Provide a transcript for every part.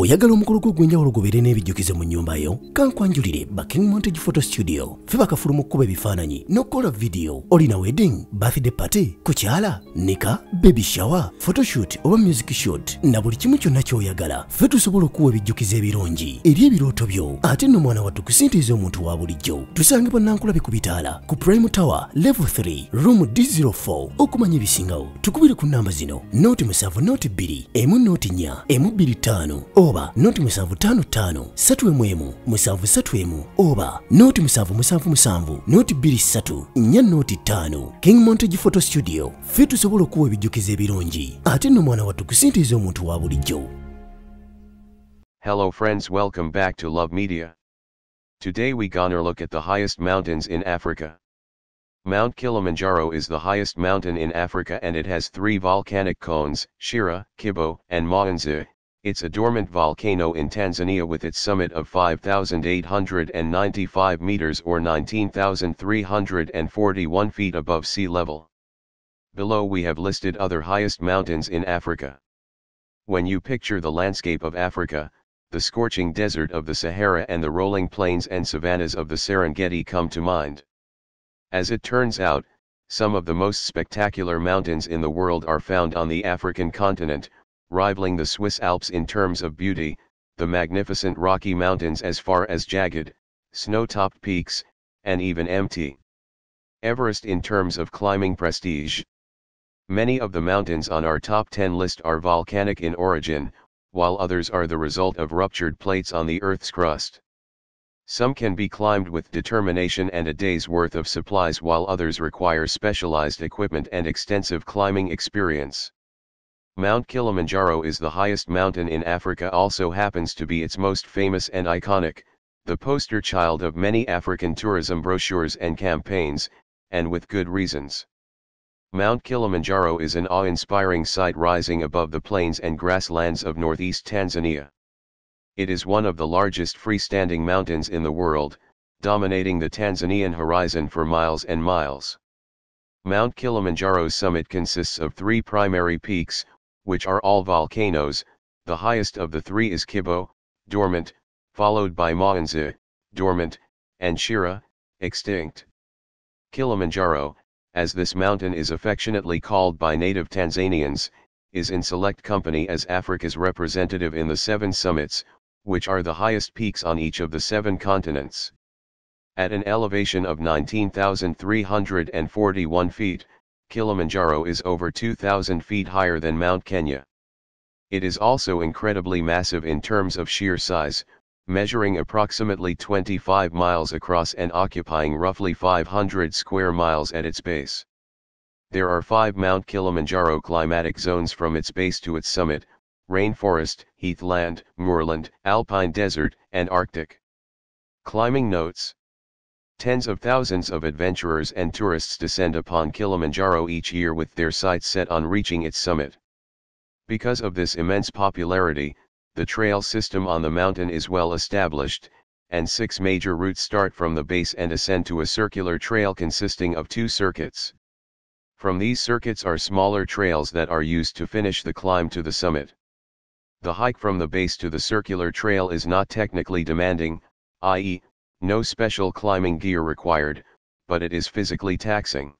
oyagala omukolo gwo ogw'enjawulo gubeere n'ebijjukizo mu nnyumba yo kankwanjulire baking montage photo studio fe bakafuluma okkuba ebifaananyi n'okukola vidiyo olina wedding birthday party kukyala nika baby shower photoshoot oba music shoot na buli kimu kyonna ky'oyagala fe tusobola okuwa ebijjukizo ebirungi eri ebirooto byo ate nno mwana wattu kusintiiza omuntu wa bulijjo tusange bannankulabe ku bitaala ku prime tower level 3 room d04 okumanya ebisingawo tukubire ku nnamba zino noti musanvu noti bbiri emu noti nnya emu bbiri ttaano oba noti musanvu satu emu musanvu satu emu oba noti musanvu musanvu musanvu noti noti king montage photo studio mwana omuntu wa bulijjo Hello friends welcome back to Love Media. Today we gonna look at the highest mountains in Africa. Mount Kilimanjaro is the highest mountain in Africa and it has three volcanic cones, Shira, Kibo, and Maanza, it's a dormant volcano in Tanzania with its summit of 5,895 meters or 19,341 feet above sea level. Below we have listed other highest mountains in Africa. When you picture the landscape of Africa, the scorching desert of the Sahara and the rolling plains and savannas of the Serengeti come to mind. As it turns out, some of the most spectacular mountains in the world are found on the African continent, rivaling the Swiss Alps in terms of beauty, the magnificent Rocky Mountains as far as jagged, snow-topped peaks, and even Mt. Everest in terms of climbing prestige. Many of the mountains on our top 10 list are volcanic in origin, while others are the result of ruptured plates on the Earth's crust. Some can be climbed with determination and a day's worth of supplies while others require specialized equipment and extensive climbing experience. Mount Kilimanjaro is the highest mountain in Africa also happens to be its most famous and iconic, the poster child of many African tourism brochures and campaigns, and with good reasons. Mount Kilimanjaro is an awe-inspiring sight rising above the plains and grasslands of northeast Tanzania. It is one of the largest freestanding mountains in the world, dominating the Tanzanian horizon for miles and miles. Mount Kilimanjaro's summit consists of three primary peaks, which are all volcanoes, the highest of the three is Kibo, dormant, followed by Maanza, dormant, and Shira, extinct. Kilimanjaro, as this mountain is affectionately called by native Tanzanians, is in select company as Africa's representative in the seven summits, which are the highest peaks on each of the seven continents. At an elevation of 19,341 feet, Kilimanjaro is over 2,000 feet higher than Mount Kenya. It is also incredibly massive in terms of sheer size, measuring approximately 25 miles across and occupying roughly 500 square miles at its base. There are five Mount Kilimanjaro climatic zones from its base to its summit, rainforest, heathland, moorland, alpine desert, and arctic. Climbing notes Tens of thousands of adventurers and tourists descend upon Kilimanjaro each year with their sights set on reaching its summit. Because of this immense popularity, the trail system on the mountain is well established, and six major routes start from the base and ascend to a circular trail consisting of two circuits. From these circuits are smaller trails that are used to finish the climb to the summit. The hike from the base to the circular trail is not technically demanding, i.e., no special climbing gear required, but it is physically taxing.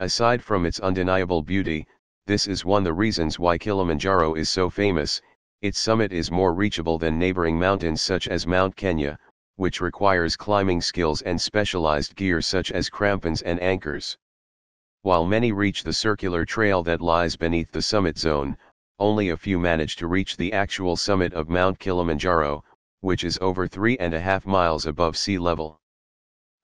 Aside from its undeniable beauty, this is one the reasons why Kilimanjaro is so famous, its summit is more reachable than neighboring mountains such as Mount Kenya, which requires climbing skills and specialized gear such as crampons and anchors. While many reach the circular trail that lies beneath the summit zone, only a few manage to reach the actual summit of Mount Kilimanjaro, which is over three and a half miles above sea level.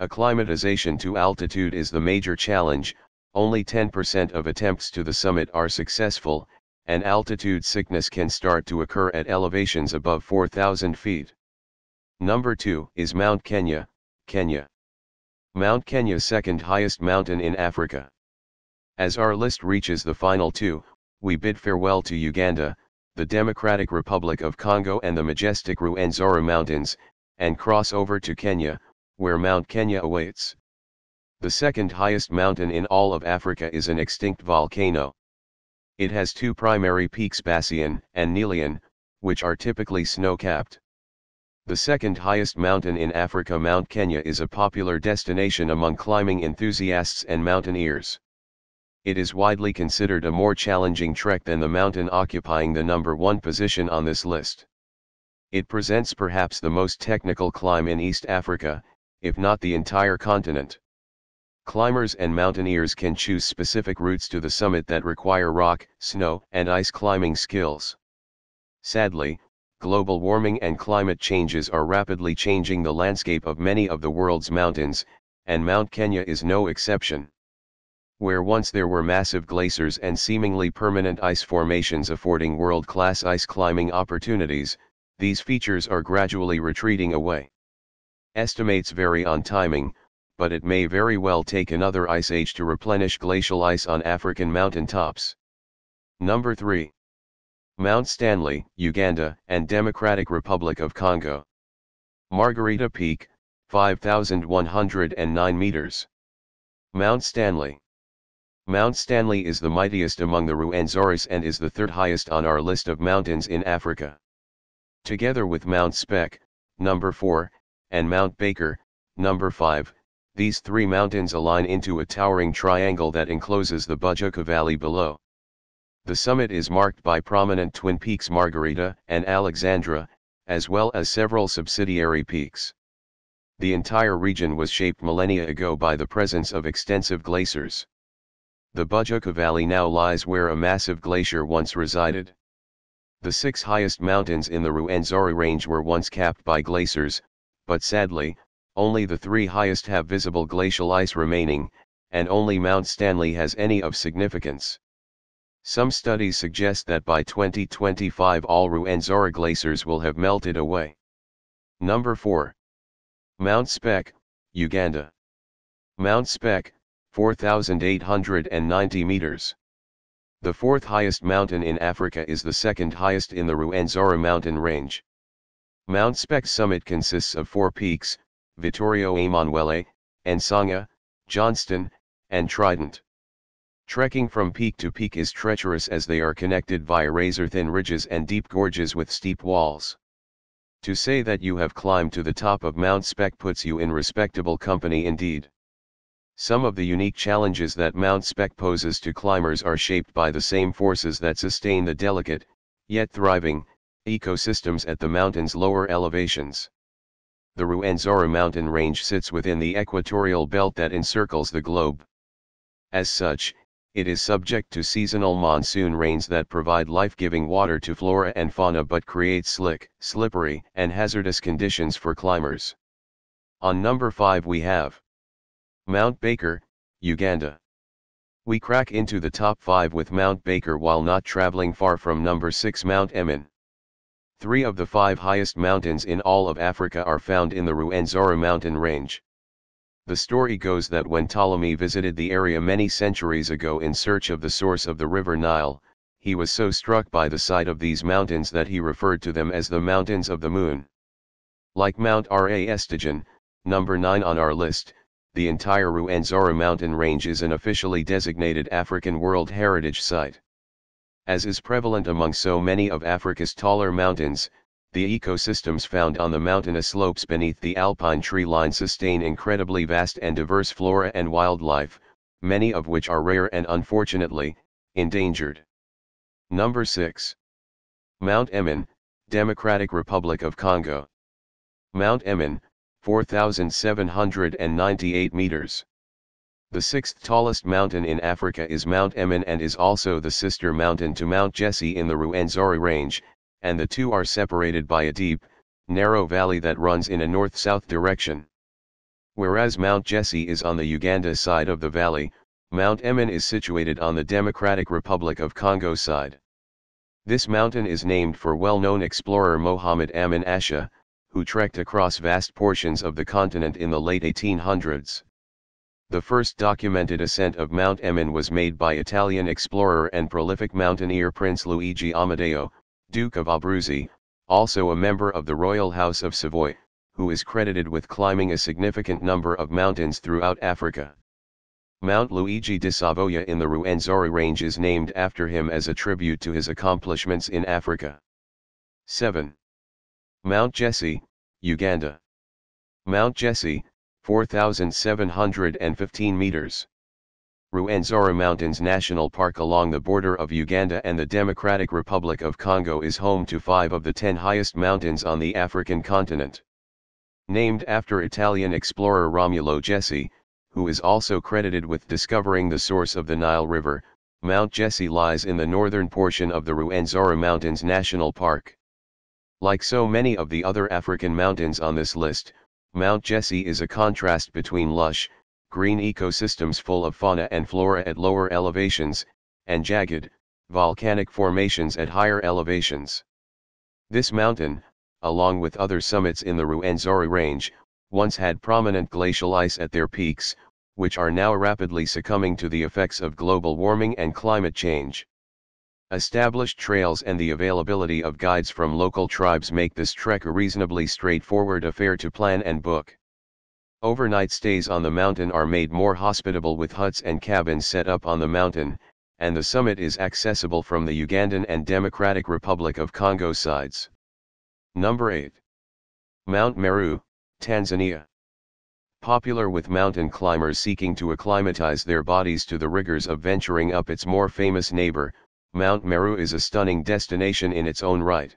Acclimatization to altitude is the major challenge, only 10% of attempts to the summit are successful, and altitude sickness can start to occur at elevations above 4,000 feet. Number 2 is Mount Kenya, Kenya. Mount Kenya's second highest mountain in Africa. As our list reaches the final two, we bid farewell to Uganda, the Democratic Republic of Congo and the majestic Ruwenzori Mountains, and cross over to Kenya, where Mount Kenya awaits. The second highest mountain in all of Africa is an extinct volcano. It has two primary peaks Bassian and Nelian, which are typically snow-capped. The second highest mountain in Africa Mount Kenya is a popular destination among climbing enthusiasts and mountaineers it is widely considered a more challenging trek than the mountain occupying the number one position on this list. It presents perhaps the most technical climb in East Africa, if not the entire continent. Climbers and mountaineers can choose specific routes to the summit that require rock, snow, and ice climbing skills. Sadly, global warming and climate changes are rapidly changing the landscape of many of the world's mountains, and Mount Kenya is no exception where once there were massive glaciers and seemingly permanent ice formations affording world-class ice climbing opportunities, these features are gradually retreating away. Estimates vary on timing, but it may very well take another ice age to replenish glacial ice on African mountain tops. Number 3. Mount Stanley, Uganda and Democratic Republic of Congo. Margarita Peak, 5,109 meters. Mount Stanley. Mount Stanley is the mightiest among the Ruanzoris and is the third highest on our list of mountains in Africa. Together with Mount Speck, number 4, and Mount Baker, number 5, these three mountains align into a towering triangle that encloses the Bujuka Valley below. The summit is marked by prominent twin peaks Margarita and Alexandra, as well as several subsidiary peaks. The entire region was shaped millennia ago by the presence of extensive glaciers. The Bujuka Valley now lies where a massive glacier once resided. The six highest mountains in the Ruwenzori Range were once capped by glaciers, but sadly, only the three highest have visible glacial ice remaining, and only Mount Stanley has any of significance. Some studies suggest that by 2025 all Ruwenzori glaciers will have melted away. Number 4. Mount Spec, Uganda. Mount Spec, 4,890 meters. The fourth highest mountain in Africa is the second highest in the Ruwenzori mountain range. Mount Speck's summit consists of four peaks, Vittorio Emanuele, Ansanga, Johnston, and Trident. Trekking from peak to peak is treacherous as they are connected via razor-thin ridges and deep gorges with steep walls. To say that you have climbed to the top of Mount Spec puts you in respectable company indeed. Some of the unique challenges that Mount Spec poses to climbers are shaped by the same forces that sustain the delicate, yet thriving, ecosystems at the mountain's lower elevations. The Ruwenzori mountain range sits within the equatorial belt that encircles the globe. As such, it is subject to seasonal monsoon rains that provide life-giving water to flora and fauna but create slick, slippery, and hazardous conditions for climbers. On number 5 we have Mount Baker, Uganda. We crack into the top 5 with Mount Baker while not traveling far from number 6 Mount Emin. Three of the five highest mountains in all of Africa are found in the Ruwenzori mountain range. The story goes that when Ptolemy visited the area many centuries ago in search of the source of the river Nile, he was so struck by the sight of these mountains that he referred to them as the mountains of the moon. Like Mount Ra Estigen, number 9 on our list, the entire Ruwenzori mountain range is an officially designated African World Heritage Site. As is prevalent among so many of Africa's taller mountains, the ecosystems found on the mountainous slopes beneath the alpine tree line sustain incredibly vast and diverse flora and wildlife, many of which are rare and unfortunately, endangered. Number 6. Mount Emin, Democratic Republic of Congo. Mount Emin, 4,798 meters. The sixth tallest mountain in Africa is Mount Emin and is also the sister mountain to Mount Jesse in the Ruwenzori Range, and the two are separated by a deep, narrow valley that runs in a north-south direction. Whereas Mount Jesse is on the Uganda side of the valley, Mount Emin is situated on the Democratic Republic of Congo side. This mountain is named for well-known explorer Mohamed Amin Asha, who trekked across vast portions of the continent in the late 1800s. The first documented ascent of Mount Emin was made by Italian explorer and prolific mountaineer Prince Luigi Amadeo, Duke of Abruzzi, also a member of the Royal House of Savoy, who is credited with climbing a significant number of mountains throughout Africa. Mount Luigi di Savoia in the Ruenzori Range is named after him as a tribute to his accomplishments in Africa. 7. Mount Jesse, Uganda. Mount Jesse, 4,715 meters. Ruwenzori Mountains National Park along the border of Uganda and the Democratic Republic of Congo is home to five of the ten highest mountains on the African continent. Named after Italian explorer Romulo Jesse, who is also credited with discovering the source of the Nile River, Mount Jesse lies in the northern portion of the Ruwenzori Mountains National Park. Like so many of the other African mountains on this list, Mount Jesse is a contrast between lush, green ecosystems full of fauna and flora at lower elevations, and jagged, volcanic formations at higher elevations. This mountain, along with other summits in the Ruwenzori Range, once had prominent glacial ice at their peaks, which are now rapidly succumbing to the effects of global warming and climate change. Established trails and the availability of guides from local tribes make this trek a reasonably straightforward affair to plan and book. Overnight stays on the mountain are made more hospitable with huts and cabins set up on the mountain, and the summit is accessible from the Ugandan and Democratic Republic of Congo sides. Number 8. Mount Meru, Tanzania. Popular with mountain climbers seeking to acclimatize their bodies to the rigors of venturing up its more famous neighbor, Mount Meru is a stunning destination in its own right.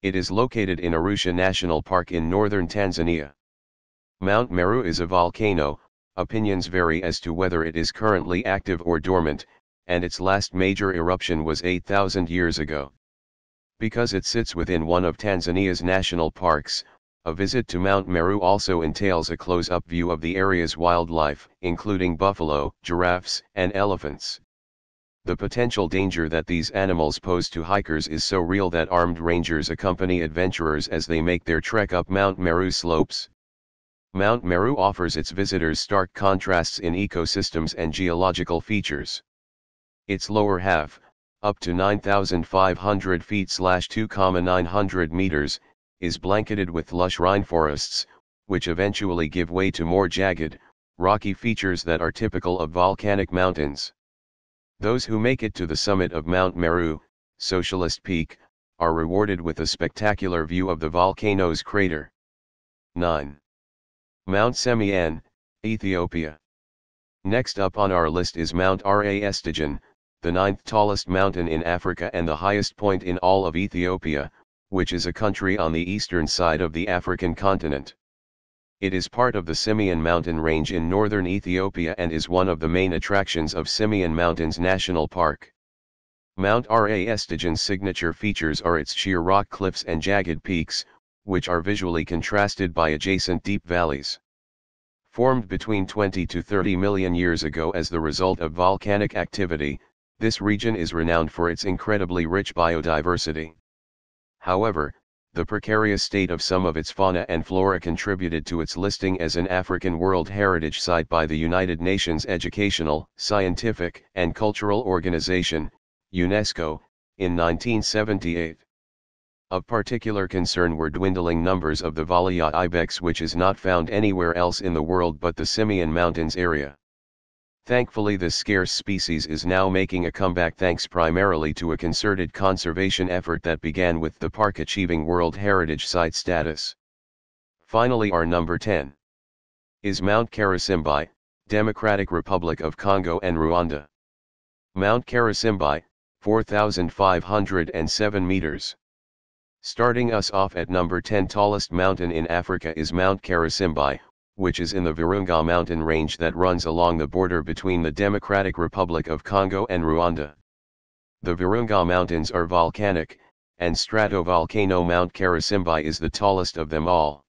It is located in Arusha National Park in northern Tanzania. Mount Meru is a volcano, opinions vary as to whether it is currently active or dormant, and its last major eruption was 8,000 years ago. Because it sits within one of Tanzania's national parks, a visit to Mount Meru also entails a close-up view of the area's wildlife, including buffalo, giraffes, and elephants. The potential danger that these animals pose to hikers is so real that armed rangers accompany adventurers as they make their trek up Mount Meru slopes. Mount Meru offers its visitors stark contrasts in ecosystems and geological features. Its lower half, up to 9,500 feet 2,900 meters, is blanketed with lush rainforests, which eventually give way to more jagged, rocky features that are typical of volcanic mountains. Those who make it to the summit of Mount Meru, Socialist Peak, are rewarded with a spectacular view of the volcano's crater. 9. Mount Semien, Ethiopia. Next up on our list is Mount Rastigen, the ninth tallest mountain in Africa and the highest point in all of Ethiopia, which is a country on the eastern side of the African continent. It is part of the Simeon mountain range in northern Ethiopia and is one of the main attractions of Simeon Mountains National Park. Mount Rastigen's signature features are its sheer rock cliffs and jagged peaks, which are visually contrasted by adjacent deep valleys. Formed between 20 to 30 million years ago as the result of volcanic activity, this region is renowned for its incredibly rich biodiversity. However, the precarious state of some of its fauna and flora contributed to its listing as an African World Heritage Site by the United Nations Educational, Scientific, and Cultural Organization, UNESCO, in 1978. Of particular concern were dwindling numbers of the Valiat ibex which is not found anywhere else in the world but the Simeon Mountains area. Thankfully this scarce species is now making a comeback thanks primarily to a concerted conservation effort that began with the park achieving World Heritage Site status. Finally our number 10 is Mount Karasimbai, Democratic Republic of Congo and Rwanda. Mount Karasimbai, 4,507 meters. Starting us off at number 10 tallest mountain in Africa is Mount Karasimbai, which is in the Virunga mountain range that runs along the border between the Democratic Republic of Congo and Rwanda. The Virunga Mountains are volcanic, and stratovolcano Mount Karasimbi is the tallest of them all.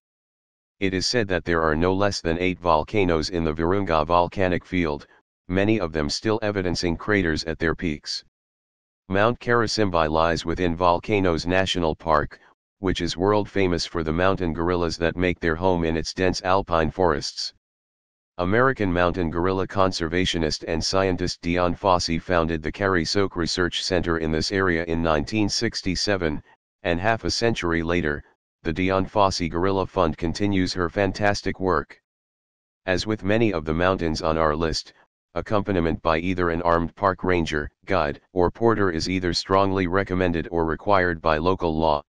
It is said that there are no less than eight volcanoes in the Virunga volcanic field, many of them still evidencing craters at their peaks. Mount Karasimbi lies within Volcanoes National Park, which is world famous for the mountain gorillas that make their home in its dense alpine forests. American mountain gorilla conservationist and scientist Dion Fossey founded the Cary Soak Research Center in this area in 1967, and half a century later, the Dion Fossey Gorilla Fund continues her fantastic work. As with many of the mountains on our list, accompaniment by either an armed park ranger, guide, or porter is either strongly recommended or required by local law.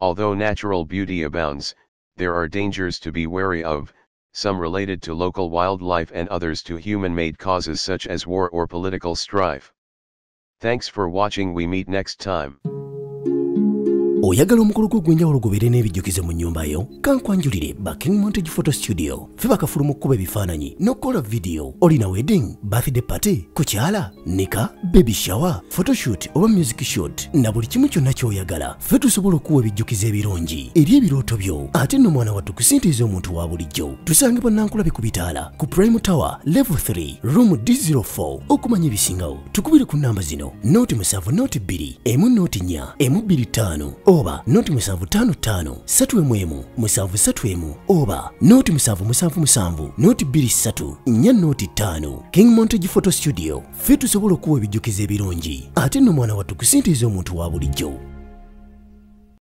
Although natural beauty abounds, there are dangers to be wary of, some related to local wildlife and others to human-made causes such as war or political strife. Thanks for watching we meet next time. oyagala omukolo gwe ogw'enjawulo gubeere n'ebijjukize mu nnyumba yo kankwanjulire baking montage photo studio fe bakafuluma okukuba ebifaananyi n'okukola vidiyo olina wedding birthday party kukyala nika baby shower photoshoot oba music shoot na buli kimu kyonna ky'oyagala fe tusobola okuwa ebijjukizo ebirungi eri ebirooto byo ate nno mwana wattu kusintiiza omuntu wa bulijjo tusange bannankulabe ku bitaala ku prime tower level 3 room d04 okumanya ebisingawo tukubire ku nnamba zino noti 7 noti 2 emu noti 4 emu 25 oba nooti musanvu ttaano ttaano ssatu emu emu musanvu ssatu emu oba nooti musanvu musanvu musanvu nooti bbiri ssatu nnya nooti ttaano king montage photo studio fe tusobola okuwa ebijjukizo ebirungi ate nno mwana wattu kusinteeza omuntu wa bulijjo